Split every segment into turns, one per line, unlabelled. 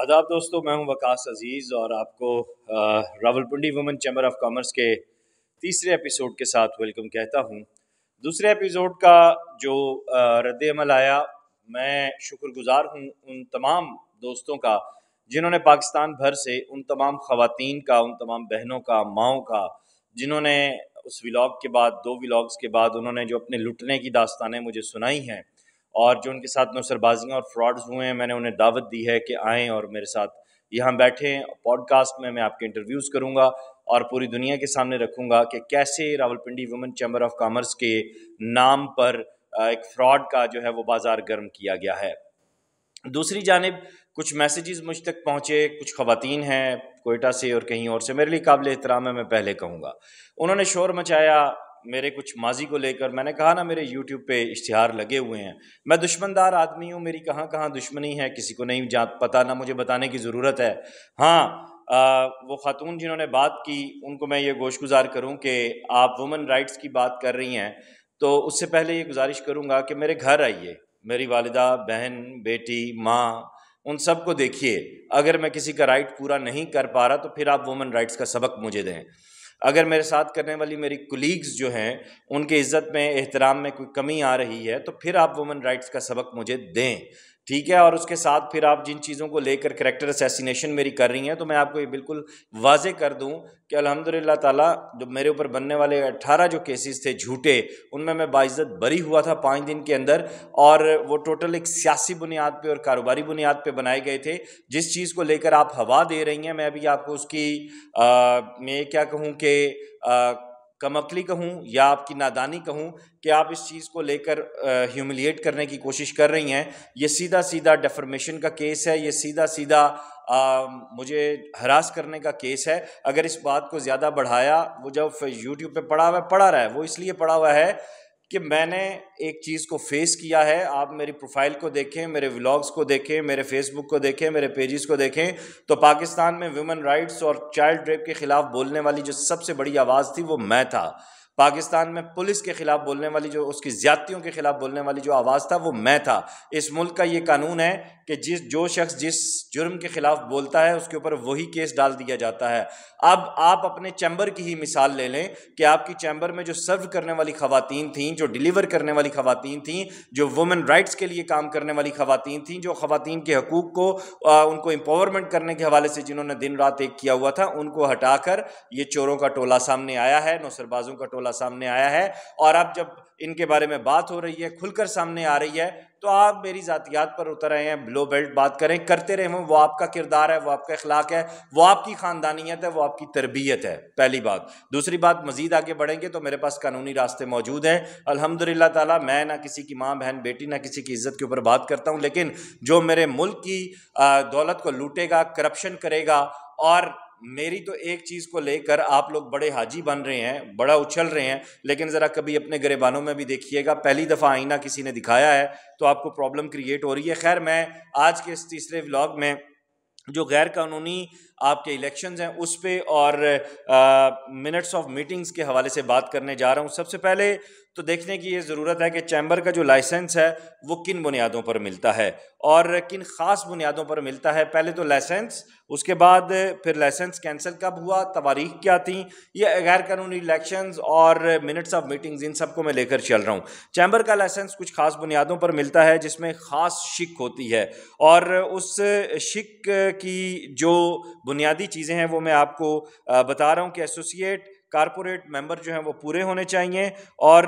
आदाब दोस्तों मैं हूं वकास अजीज़ और आपको Rawalpindi women chamber of commerce के तीसरे एपिसोड के साथ वेलकम कहता हूं दूसरे एपिसोड का जो रद्दमल आया मैं शुक्रगुजार हूं उन तमाम दोस्तों का जिन्होंने पाकिस्तान भर से उन तमाम ख़वातीन का उन तमाम बहनों का माओं का जिन्होंने उस व्लाग के बाद दो व्लाग्स के बाद उन्होंने जो अपने लुटने की दास्तानें मुझे सुनाई हैं और जो उनके साथ नौसरबाजियाँ और फ्रॉड्स हुए हैं मैंने उन्हें दावत दी है कि आएँ और मेरे साथ यहाँ बैठें पॉडकास्ट में मैं आपके इंटरव्यूज़ करूँगा और पूरी दुनिया के सामने रखूँगा कि कैसे Rawalpindi women chamber of commerce के नाम पर एक फ़्रॉड का जो है वो बाज़ार गर्म किया गया है दूसरी जानब कुछ मैसेजेस मुझ तक पहुँचे कुछ ख़वान हैं कोयटा से और कहीं और से मेरे लिए काबिल एहतराम है मैं पहले कहूँगा उन्होंने शोर मचाया मेरे कुछ माजी को लेकर मैंने कहा ना मेरे यूट्यूब पे इश्तिहार लगे हुए हैं मैं दुश्मनदार आदमी हूँ मेरी कहाँ कहाँ दुश्मनी है किसी को नहीं जा पता ना मुझे बताने की ज़रूरत है हाँ आ, वो ख़ातून जिन्होंने बात की उनको मैं ये गोश गुजार करूँ कि आप वुमेन राइट्स की बात कर रही हैं तो उससे पहले ये गुजारिश करूँगा कि मेरे घर आइए मेरी वालदा बहन बेटी माँ उन सब को देखिए अगर मैं किसी का राइट पूरा नहीं कर पा रहा तो फिर आप वुमेन राइट्स का सबक मुझे दें अगर मेरे साथ करने वाली मेरी कुलीग्स जो हैं उनके इज़्ज़त में एहतराम में कोई कमी आ रही है तो फिर आप वुमेन राइट्स का सबक मुझे दें ठीक है और उसके साथ फिर आप जिन चीज़ों को लेकर करेक्टर असैसिनेशन मेरी कर रही हैं तो मैं आपको ये बिल्कुल वाजे कर दूं कि अल्हम्दुलिल्लाह ताला जो मेरे ऊपर बनने वाले 18 जो केसेस थे झूठे उनमें मैं बाजत बरी हुआ था पाँच दिन के अंदर और वो टोटल एक सियासी बुनियाद पर और कारोबारी बुनियाद पर बनाए गए थे जिस चीज़ को लेकर आप हवा दे रही हैं मैं अभी आपको उसकी आ, मैं क्या कहूँ कि कमअली कहूँ या आपकी नादानी कहूँ कि आप इस चीज़ को लेकर ह्यूमिलिएट करने की कोशिश कर रही हैं ये सीधा सीधा डेफरमेशन का केस है ये सीधा सीधा आ, मुझे हरास करने का केस है अगर इस बात को ज़्यादा बढ़ाया वो जब यूट्यूब पे पढ़ा हुआ है पढ़ा रहा है वो इसलिए पढ़ा हुआ है कि मैंने एक चीज़ को फेस किया है आप मेरी प्रोफाइल को देखें मेरे व्लॉग्स को देखें मेरे फेसबुक को देखें मेरे पेजेस को देखें तो पाकिस्तान में वुमेन राइट्स और चाइल्ड रेप के ख़िलाफ़ बोलने वाली जो सबसे बड़ी आवाज़ थी वो मैं था पाकिस्तान में पुलिस के ख़िलाफ़ बोलने वाली जो उसकी ज़्यादतियों के ख़िलाफ़ बोलने वाली जो आवाज़ था वो मैं था इस मुल्क का ये कानून है कि जिस जो शख्स जिस जुर्म के ख़िलाफ़ बोलता है उसके ऊपर वही केस डाल दिया जाता है अब आप अपने चैम्बर की ही मिसाल ले लें कि आपकी चैम्बर में जो सर्व करने वाली खवतन थीं जो डिलीवर करने वाली खवतन थीं जो वुमेन राइट्स के लिए काम करने वाली खवतन थीं जो खवतिन के हकूक़ को आ, उनको एम्पावरमेंट करने के हवाले से जिन्होंने दिन रात एक किया हुआ था उनको हटाकर ये चोरों का टोला सामने आया है नौसरबाजों का टोला सामने आया है और अब जब इनके बारे में बात हो रही है खुलकर सामने आ रही है तो आप मेरी ज़ातियात पर उतर आए हैं ब्लो बेल्ट बात करें करते रहे वो आपका किरदार है वो आपका अखलाक है वो आपकी ख़ानदानियत है वो आपकी तरबियत है पहली बात दूसरी बात मज़ीद आगे बढ़ेंगे तो मेरे पास कानूनी रास्ते मौजूद हैं अलहमदिल्ला ताली मैं ना किसी की माँ बहन बेटी ना किसी की इज़्ज़त के ऊपर बात करता हूँ लेकिन जो मेरे मुल्क की दौलत को लूटेगा करप्शन करेगा और मेरी तो एक चीज़ को लेकर आप लोग बड़े हाजी बन रहे हैं बड़ा उछल रहे हैं लेकिन ज़रा कभी अपने गरेबानों में भी देखिएगा पहली दफ़ा आईना किसी ने दिखाया है तो आपको प्रॉब्लम क्रिएट हो रही है खैर मैं आज के इस तीसरे व्लॉग में जो गैर कानूनी आपके इलेक्शंस हैं उस पर और मिनट्स ऑफ मीटिंग्स के हवाले से बात करने जा रहा हूँ सबसे पहले तो देखने की ये ज़रूरत है कि चैम्बर का जो लाइसेंस है वो किन बुनियादों पर मिलता है और किन ख़ास बुनियादों पर मिलता है पहले तो लाइसेंस उसके बाद फिर लाइसेंस कैंसिल कब हुआ तवारीख क्या थी ये गैर कानूनी इलेक्शंस और मिनट्स ऑफ मीटिंग्स इन सबको मैं लेकर चल रहा हूँ चैम्बर का लाइसेंस कुछ ख़ास बुनियादों पर मिलता है जिसमें ख़ास शिक होती है और उस शिक की जो बुनियादी चीज़ें हैं वो मैं आपको बता रहा हूँ कि एसोसिएट कारपोरेट मेंबर जो हैं वो पूरे होने चाहिए और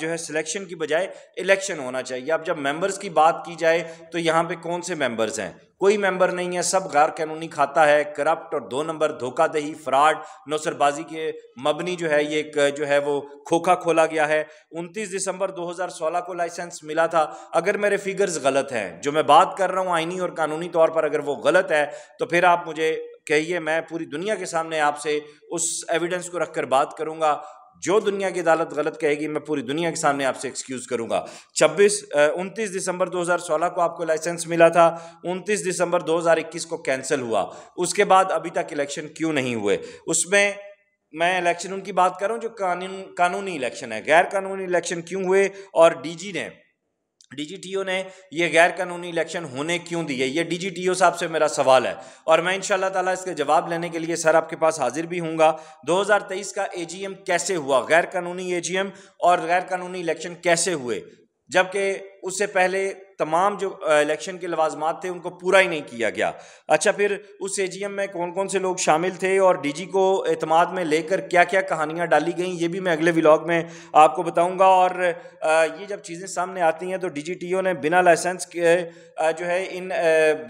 जो है सिलेक्शन की बजाय इलेक्शन होना चाहिए अब जब मेंबर्स की बात की जाए तो यहाँ पे कौन से मेंबर्स हैं कोई मेंबर नहीं है सब गैर कानूनी खाता है करप्ट और दो नंबर धोखादही फ्रॉड नौसरबाजी के मबनी जो है ये एक जो है वो खोखा खोला गया है 29 दिसंबर 2016 को लाइसेंस मिला था अगर मेरे फिगर्स गलत हैं जो मैं बात कर रहा हूँ आइनी और कानूनी तौर पर अगर वो गलत है तो फिर आप मुझे कहिए मैं पूरी दुनिया के सामने आपसे उस एविडेंस को रखकर बात करूंगा जो दुनिया की अदालत गलत कहेगी मैं पूरी दुनिया के सामने आपसे एक्सक्यूज़ करूंगा 26 उनतीस दिसंबर 2016 को आपको लाइसेंस मिला था 29 दिसंबर 2021 को कैंसिल हुआ उसके बाद अभी तक इलेक्शन क्यों नहीं हुए उसमें मैं इलेक्शन उनकी बात कर रहा जो कानून कानूनी इलेक्शन है गैर कानूनी इलेक्शन क्यों हुए और डीजी ने डीजीटीओ ने यह गैर कानूनी इलेक्शन होने क्यों दिए ये डीजीटीओ साहब से मेरा सवाल है और मैं इंशाल्लाह ताला इसके जवाब लेने के लिए सर आपके पास हाजिर भी हूँगा 2023 का एजीएम कैसे हुआ गैर कानूनी एजीएम और गैर कानूनी इलेक्शन कैसे हुए जबकि उससे पहले तमाम जो इलेक्शन के लवाजमात थे उनको पूरा ही नहीं किया गया अच्छा फिर उस ए में कौन कौन से लोग शामिल थे और डीजी को अतमाद में लेकर क्या क्या कहानियाँ डाली गई ये भी मैं अगले व्लॉग में आपको बताऊँगा और ये जब चीज़ें सामने आती हैं तो डी ने बिना लाइसेंस के जो है इन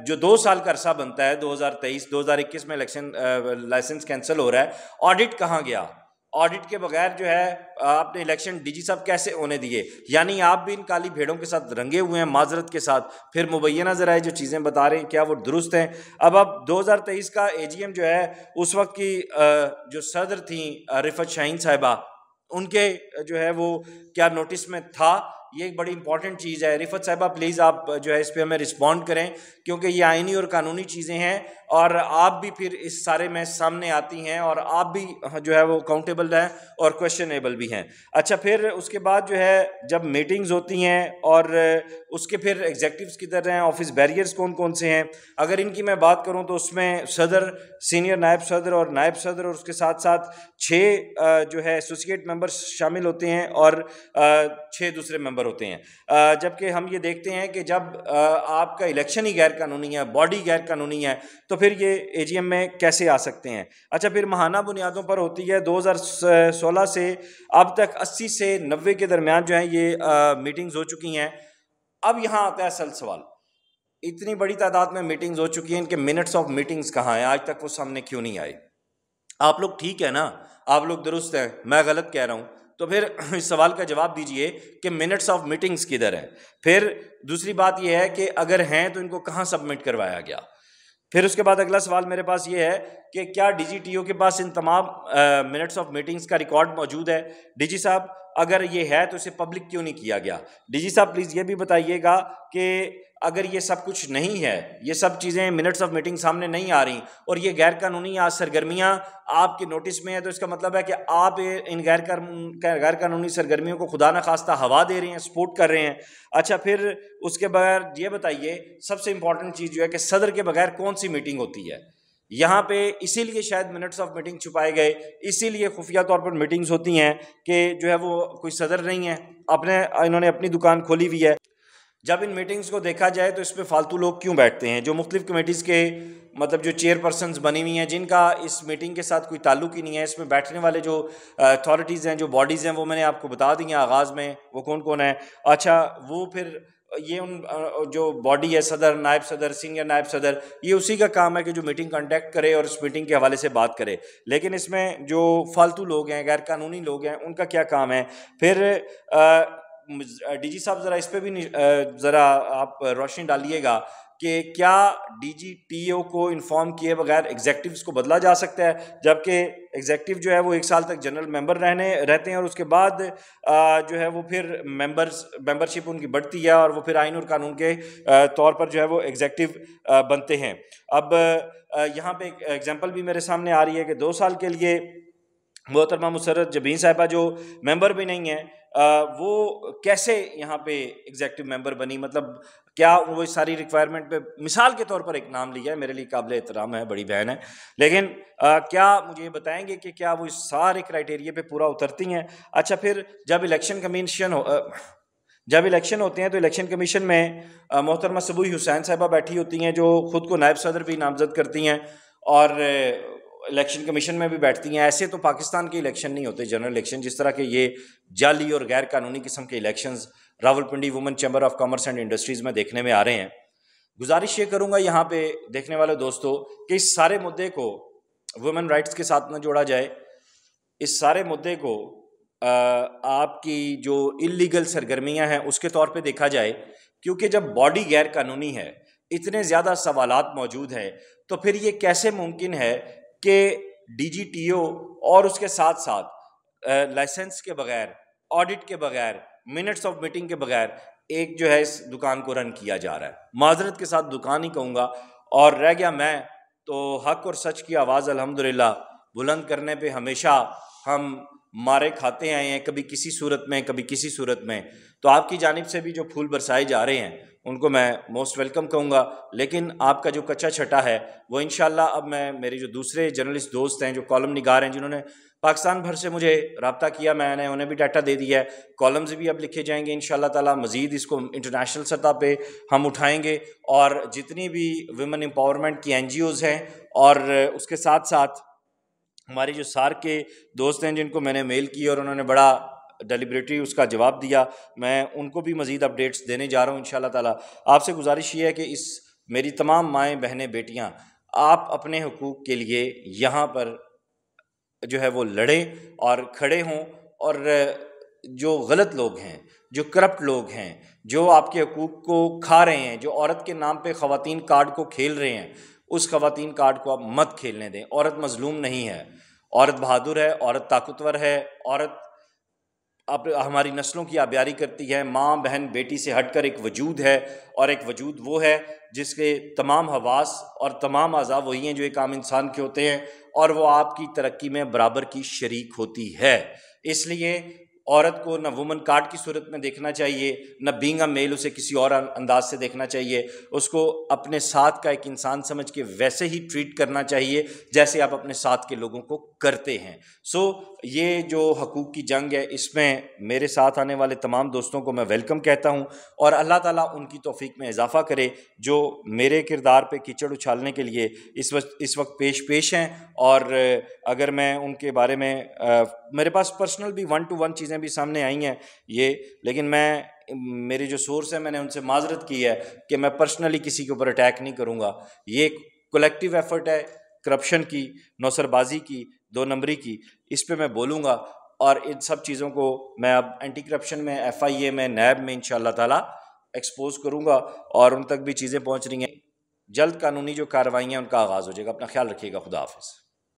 जो दो साल का अरसा बनता है दो हज़ार तेईस दो हज़ार इक्कीस में इलेक्शन लाइसेंस कैंसिल हो रहा है ऑडिट कहाँ गया ऑडिट के बगैर जो है आपने इलेक्शन डीजी साहब कैसे होने दिए यानी आप भी इन काली भेड़ों के साथ रंगे हुए हैं माजरत के साथ फिर मुबैना ज़रा जो चीज़ें बता रहे हैं क्या वो दुरुस्त हैं अब अब 2023 का एजीएम जो है उस वक्त की जो सदर थी रिफत शाहीन साहिबा उनके जो है वो क्या नोटिस में था ये एक बड़ी इंपॉर्टेंट चीज़ है रिफत साहबा प्लीज़ आप जो है इस पर हमें रिस्पॉन्ड करें क्योंकि ये आइनी और कानूनी चीज़ें हैं और आप भी फिर इस सारे में सामने आती हैं और आप भी हाँ, जो है वो काउंटेबल हैं और क्वेश्चनेबल भी हैं अच्छा फिर उसके बाद जो है जब मीटिंग्स होती हैं और उसके फिर एग्जेक्टिव्स किधर हैं ऑफिस बैरियर्स कौन कौन से हैं अगर इनकी मैं बात करूं तो उसमें सदर सीनियर नायब सदर और नायब सदर और उसके साथ साथ छः जो है एसोसिएट मेंबर्स शामिल होते हैं और छः दूसरे मेम्बर होते हैं जबकि हम ये देखते हैं कि जब आपका इलेक्शन ही गैर कानूनी है बॉडी गैर कानूनी है तो तो फिर ये ए में कैसे आ सकते हैं अच्छा फिर महाना बुनियादों पर होती है 2016 से अब तक 80 से 90 के दरमियान जो है ये मीटिंग्स हो चुकी हैं अब यहाँ आता है असल सवाल इतनी बड़ी तादाद में मीटिंग्स हो चुकी हैं इनके मिनट्स ऑफ मीटिंग्स कहाँ हैं आज तक वो सामने क्यों नहीं आए आप लोग ठीक है ना आप लोग दुरुस्त हैं मैं गलत कह रहा हूँ तो फिर इस सवाल का जवाब दीजिए कि मिनट्स ऑफ मीटिंग्स किधर है फिर दूसरी बात यह है कि अगर हैं तो इनको कहाँ सबमिट करवाया गया फिर उसके बाद अगला सवाल मेरे पास ये है कि क्या डी के पास इन तमाम मिनट्स ऑफ मीटिंग्स का रिकॉर्ड मौजूद है डीजी साहब अगर ये है तो इसे पब्लिक क्यों नहीं किया गया डीजी साहब प्लीज़ ये भी बताइएगा कि अगर ये सब कुछ नहीं है ये सब चीज़ें मिनट्स ऑफ मीटिंग सामने नहीं आ रही और ये गैर कानूनी या सरगर्मियाँ आपके नोटिस में है तो इसका मतलब है कि आप इन गैर गैर कानूनी सरगर्मियों को खुदा न खास्ता हवा दे रहे हैं सपोर्ट कर रहे हैं अच्छा फिर उसके बगैर ये बताइए सबसे इंपॉर्टेंट चीज़ जो है कि सदर के बगैर कौन सी मीटिंग होती है यहाँ पे इसीलिए शायद मिनट्स ऑफ मीटिंग छुपाए गए इसीलिए खुफिया तौर पर मीटिंग्स होती हैं कि जो है वो कोई सदर नहीं है अपने इन्होंने अपनी दुकान खोली हुई है जब इन मीटिंग्स को देखा जाए तो इस पर फालतू लोग क्यों बैठते हैं जो मुख्तु कमेटीज़ के मतलब जो चेयरपर्सनस बनी हुई हैं जिनका इस मीटिंग के साथ कोई ताल्लुक ही नहीं है इसमें बैठने वाले जो अथॉरिटीज़ हैं जो बॉडीज़ हैं वो मैंने आपको बता दी हैं आगाज़ में वो कौन कौन है अच्छा वो फिर ये उन जो बॉडी है सदर नायब सदर सीनियर नायब सदर ये उसी का काम है कि जो मीटिंग कंडक्ट करे और इस मीटिंग के हवाले से बात करे लेकिन इसमें जो फालतू लोग हैं गैर कानूनी लोग हैं उनका क्या काम है फिर आ, डीजी साहब ज़रा इस पर भी ज़रा आप रोशनी डालिएगा कि क्या डीजीटीओ को इन्फॉर्म किए बगैर एग्जेक्टिव को बदला जा सकता है जबकि एग्जेक्टिव जो है वो एक साल तक जनरल मेंबर रहने रहते हैं और उसके बाद जो है वो फिर मेंबर्स मेंबरशिप उनकी बढ़ती है और वो फिर आइन और कानून के तौर पर जो है वो एग्जेक्टिव बनते हैं अब यहाँ पे एक एग्जांपल भी मेरे सामने आ रही है कि दो साल के लिए मोहतरमा मुसरत जबीन साहिबा जो मेंबर भी नहीं है वो कैसे यहाँ पे एग्जैक्टिव मेंबर बनी मतलब क्या वो इस सारी रिक्वायरमेंट पे मिसाल के तौर पर एक नाम लिया है मेरे लिए काबिल एहतराम है बड़ी बहन है लेकिन आ, क्या मुझे ये बताएंगे कि क्या वो इस सारे क्राइटेरिया पे पूरा उतरती हैं अच्छा फिर जब इलेक्शन कमीशन हो आ, जब इलेक्शन होते हैं तो इलेक्शन कमीशन में मोहतरमा सबू हुसैन साहबा बैठी होती हैं जो ख़ुद को नायब सदर भी नामजद करती हैं और इलेक्शन कमीशन में भी बैठती हैं ऐसे तो पाकिस्तान के इलेक्शन नहीं होते जनरल इलेक्शन जिस तरह के ये जाली और गैर कानूनी किस्म के elections Rawalpindi women chamber of commerce and industries में देखने में आ रहे हैं गुजारिश ये करूँगा यहाँ पे देखने वाले दोस्तों कि इस सारे मुद्दे को वुमेन राइट्स के साथ न जोड़ा जाए इस सारे मुद्दे को आपकी जो इलीगल सरगर्मियाँ हैं उसके तौर पर देखा जाए क्योंकि जब बॉडी गैर कानूनी है इतने ज़्यादा सवालत मौजूद हैं तो फिर ये कैसे मुमकिन है के डीजीटीओ और उसके साथ साथ लाइसेंस के बगैर ऑडिट के बगैर मिनट्स ऑफ मीटिंग के बगैर एक जो है इस दुकान को रन किया जा रहा है माजरत के साथ दुकान ही कहूँगा और रह गया मैं तो हक और सच की आवाज़ अल्हम्दुलिल्लाह बुलंद करने पे हमेशा हम मारे खाते आए हैं कभी किसी सूरत में कभी किसी सूरत में तो आपकी जानब से भी जो फूल बरसाए जा रहे हैं उनको मैं मोस्ट वेलकम कहूँगा लेकिन आपका जो कच्चा छटा है वो इन अब मैं मेरे जो दूसरे जर्नलिस्ट दोस्त हैं जो कॉलम निगार हैं जिन्होंने पाकिस्तान भर से मुझे रबता किया मैंने उन्हें भी डाटा दे दिया है कॉलम्स भी अब लिखे जाएंगे इन ताला मज़ीद इसको इंटरनेशनल सतह पे हम उठाएंगे और जितनी भी वुमेन एम्पावरमेंट की एन हैं और उसके साथ साथ हमारे जो सार के दोस्त हैं जिनको मैंने मेल की और उन्होंने बड़ा डेलिब्रेटरी उसका जवाब दिया मैं उनको भी मज़ीद अपडेट्स देने जा रहा हूँ इन तला आपसे गुजारिश ये है कि इस मेरी तमाम माएँ बहनें बेटियाँ आप अपने हकूक़ के लिए यहाँ पर जो है वो लड़ें और खड़े हों और जो गलत लोग हैं जो करप्ट लोग हैं जो आपके हकूक़ को खा रहे हैं जो औरत के नाम पे ख़वान कार्ड को खेल रहे हैं उस ख़वातीन कार्ड को आप मत खेलने दें औरत मज़लूम नहीं है औरत बहादुर है औरत ताकतवर है औरत अब हमारी नस्लों की आबियारी करती है माँ बहन बेटी से हटकर एक वजूद है और एक वजूद वो है जिसके तमाम हवास और तमाम अज़ा वही हैं जो एक आम इंसान के होते हैं और वो आपकी तरक्की में बराबर की शरीक होती है इसलिए औरत को ना वुमन कार्ड की सूरत में देखना चाहिए ना बींग अ मेल उसे किसी और अं-, अंदाज से देखना चाहिए उसको अपने साथ का एक इंसान समझ के वैसे ही ट्रीट करना चाहिए जैसे आप अपने साथ के लोगों को करते हैं सो so, ये जो हकूक़ की जंग है इसमें मेरे साथ आने वाले तमाम दोस्तों को मैं वेलकम कहता हूँ और अल्लाह ताला उनकी तोफ़ी में इजाफ़ा करे जो मेरे किरदार पर कीचड़ उछालने के लिए इस वक्त इस वक्त पेश पेश हैं और अगर मैं उनके बारे में आ, मेरे पास पर्सनल भी वन टू वन चीज़ें चीज़ें भी सामने आई हैं ये लेकिन मैं मेरी जो सोर्स है मैंने उनसे माजरत की है कि मैं पर्सनली किसी के ऊपर अटैक नहीं करूँगा ये एक कलेक्टिव एफर्ट है करप्शन की नौसरबाजी की दो नंबरी की इस पर मैं बोलूँगा और इन सब चीज़ों को मैं अब एंटी करप्शन में एफ़ आई ए में नैब में इन ताला एक्सपोज करूँगा और उन तक भी चीज़ें पहुँच रही हैं जल्द कानूनी जो कार्रवाई हैं उनका आगाज़ हो जाएगा अपना ख्याल रखिएगा खुदा हाफिज़